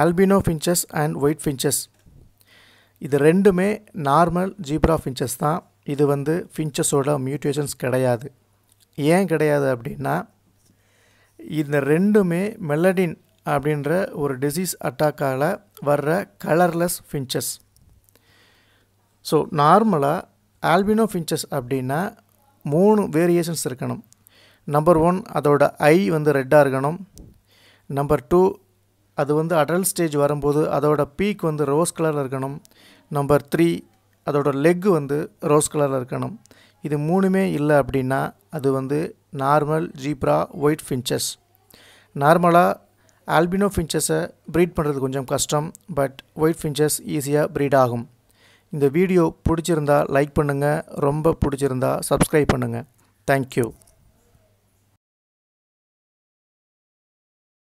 Alpino finches and white finches இது ரெண்டுமே normal zebra finches தான் இது வந்து ஃபின்ச்சஸோட மியூட்டேஷன்ஸ் கிடையாது ஏன் கிடையாது அப்படின்னா இந்த ரெண்டுமே மெலடின் அப்படின்ற ஒரு டிசீஸ் அட்டாக்கால் வர்ற கலர்லெஸ் ஃபின்ச்சஸ் ஸோ நார்மலாக ஆல்பினோ ஃபின்ச்சஸ் அப்படின்னா மூணு வேரியேஷன்ஸ் இருக்கணும் நம்பர் ஒன் அதோட ஐ வந்து ரெட்டாக இருக்கணும் நம்பர் டூ அது வந்து அடல் ஸ்டேஜ் வரும்போது அதோட பீக் வந்து ரோஸ் கலரில் இருக்கணும் நம்பர் த்ரீ அதோட லெக்கு வந்து ரோஸ் கலரில் இருக்கணும் இது மூணுமே இல்லை அப்படின்னா அது வந்து நார்மல் ஜீப்ரா ஒயிட் ஃபின்ச்சஸ் நார்மலாக ஆல்பினோ ஃபின்ச்சஸை ப்ரீட் பண்ணுறது கொஞ்சம் கஷ்டம் பட் ஒயிட் ஃபின்ச்சஸ் ஈஸியாக ப்ரீட் ஆகும் இந்த வீடியோ பிடிச்சிருந்தா லைக் பண்ணுங்கள் ரொம்ப பிடிச்சிருந்தா சப்ஸ்கிரைப் பண்ணுங்கள் தேங்க்யூ